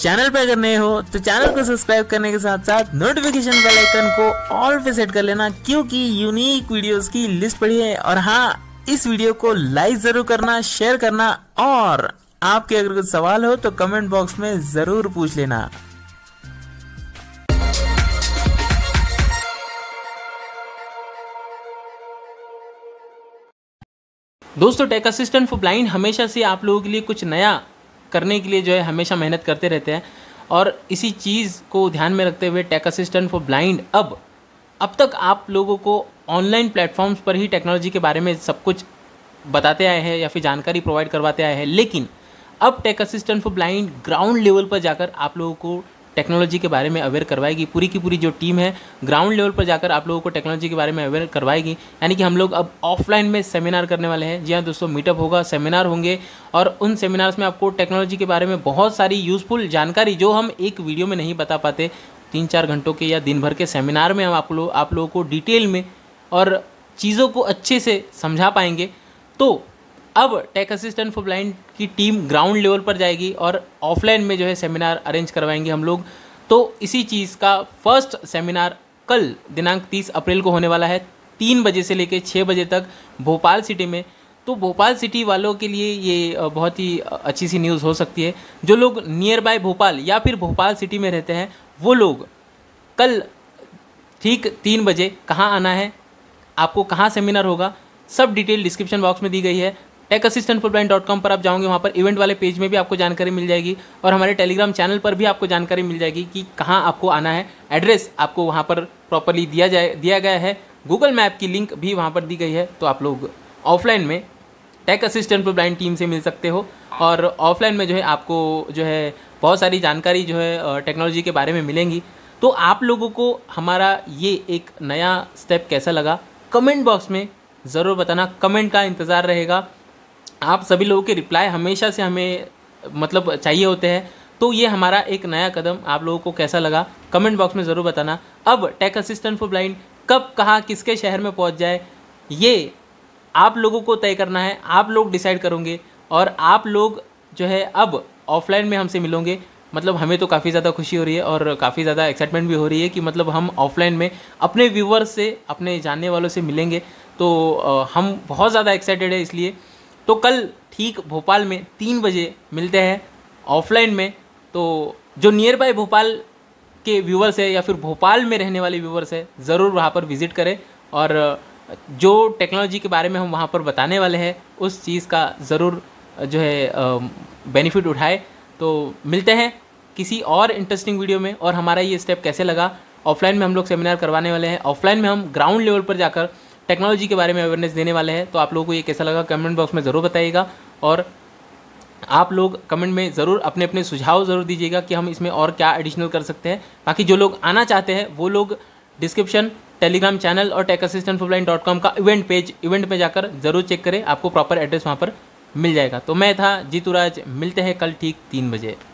channel पर अगर नए हो तो चैनल को सब्सक्राइब करने के साथ साथ नोटिफिकेशन बेल आइकन को ऑल पे सेट कर लेना क्योंकि यूनिक वीडियोस की लिस्ट पड़ी है और हाँ इस वीडियो को लाइक जरूर करना शेयर करना और आपके अगर कुछ सवाल हो तो कमेंट बॉक्स में जरूर पूछ लेना दोस्तों टेक असिस्टेंट फॉर ब्लाइंड हमेशा से आप लोगों के लिए कुछ नया करने के लिए जो है हमेशा मेहनत करते रहते हैं और इसी चीज़ को ध्यान में रखते हुए टेक असिस्टेंट फॉर ब्लाइंड अब अब तक आप लोगों को ऑनलाइन प्लेटफॉर्म्स पर ही टेक्नोलॉजी के बारे में सब कुछ बताते आए हैं या फिर जानकारी प्रोवाइड करवाते आए हैं लेकिन अब tech assistant for blind ground level पर जाकर आप लोगों को टेक्नोलॉजी के बारे में अवेयर करवाएगी पूरी की पूरी जो टीम है ग्राउंड लेवल पर जाकर आप लोगों को टेक्नोलॉजी के बारे में अवेयर करवाएगी यानी कि हम लोग अब ऑफलाइन में सेमिनार करने वाले हैं जी हाँ दोस्तों मीटअप होगा सेमिनार होंगे और उन सेमिनार्स में आपको टेक्नोलॉजी के बारे में बहुत सारी यूज़फुल जानकारी जो हम एक वीडियो में नहीं बता पाते तीन चार घंटों के या दिन भर के सेमिनार में हम आप लोग आप लोगों को डिटेल में और चीज़ों को अच्छे से समझा पाएंगे तो अब टेक असिस्टेंट फॉर ब्लाइंड की टीम ग्राउंड लेवल पर जाएगी और ऑफलाइन में जो है सेमिनार अरेंज करवाएंगे हम लोग तो इसी चीज़ का फर्स्ट सेमिनार कल दिनांक 30 अप्रैल को होने वाला है तीन बजे से लेकर छः बजे तक भोपाल सिटी में तो भोपाल सिटी वालों के लिए ये बहुत ही अच्छी सी न्यूज़ हो सकती है जो लोग नियर बाय भोपाल या फिर भोपाल सिटी में रहते हैं वो लोग कल ठीक तीन बजे कहाँ आना है आपको कहाँ सेमिनार होगा सब डिटेल डिस्क्रिप्शन बॉक्स में दी गई है tech assistant for blind dot com पर आप जाओगे वहाँ पर इवेंट वाले पेज में भी आपको जानकारी मिल जाएगी और हमारे टेलीग्राम चैनल पर भी आपको जानकारी मिल जाएगी कि कहाँ आपको आना है एड्रेस आपको वहाँ पर प्रॉपरली दिया जाए दिया गया है गूगल मैप की लिंक भी वहाँ पर दी गई है तो आप लोग ऑफलाइन में tech assistant for blind team से मिल सकते हो और ऑफलाइन में जो है आपको जो है बहुत सारी जानकारी जो है टेक्नोलॉजी के बारे में मिलेंगी तो आप लोगों को हमारा ये एक नया स्टेप कैसा लगा कमेंट बॉक्स में ज़रूर बताना कमेंट का इंतज़ार रहेगा आप सभी लोगों के रिप्लाई हमेशा से हमें मतलब चाहिए होते हैं तो ये हमारा एक नया कदम आप लोगों को कैसा लगा कमेंट बॉक्स में ज़रूर बताना अब टेक असिस्टेंट फॉर ब्लाइंड कब कहाँ किसके शहर में पहुँच जाए ये आप लोगों को तय करना है आप लोग डिसाइड करोगे और आप लोग जो है अब ऑफलाइन में हमसे मिलोगे मतलब हमें तो काफ़ी ज़्यादा खुशी हो रही है और काफ़ी ज़्यादा एक्साइटमेंट भी हो रही है कि मतलब हम ऑफलाइन में अपने व्यूवर्स से अपने जानने वालों से मिलेंगे तो हम बहुत ज़्यादा एक्साइटेड है इसलिए तो कल ठीक भोपाल में तीन बजे मिलते हैं ऑफलाइन में तो जो नियर बाय भोपाल के व्यूवर्स है या फिर भोपाल में रहने वाले व्यूवर्स है ज़रूर वहाँ पर विज़िट करें और जो टेक्नोलॉजी के बारे में हम वहाँ पर बताने वाले हैं उस चीज़ का ज़रूर जो है बेनिफिट उठाए तो मिलते हैं किसी और इंटरेस्टिंग वीडियो में और हमारा ये स्टेप कैसे लगा ऑफलाइन में हम लोग सेमिनार करवाने वाले हैं ऑफलाइन में हम ग्राउंड लेवल पर जाकर टेक्नोलॉजी के बारे में अवेयरनेस देने वाले हैं तो आप लोगों को ये कैसा लगा कमेंट बॉक्स में ज़रूर बताइएगा और आप लोग कमेंट में ज़रूर अपने अपने सुझाव ज़रूर दीजिएगा कि हम इसमें और क्या एडिशनल कर सकते हैं बाकी जो लोग आना चाहते हैं वो लोग डिस्क्रिप्शन टेलीग्राम चैनल और tech assistant for dot com का इवेंट पेज इवेंट में जाकर ज़रूर चेक करें आपको प्रॉपर एड्रेस वहाँ पर मिल जाएगा तो मैं था जीतूराज मिलते हैं कल ठीक तीन बजे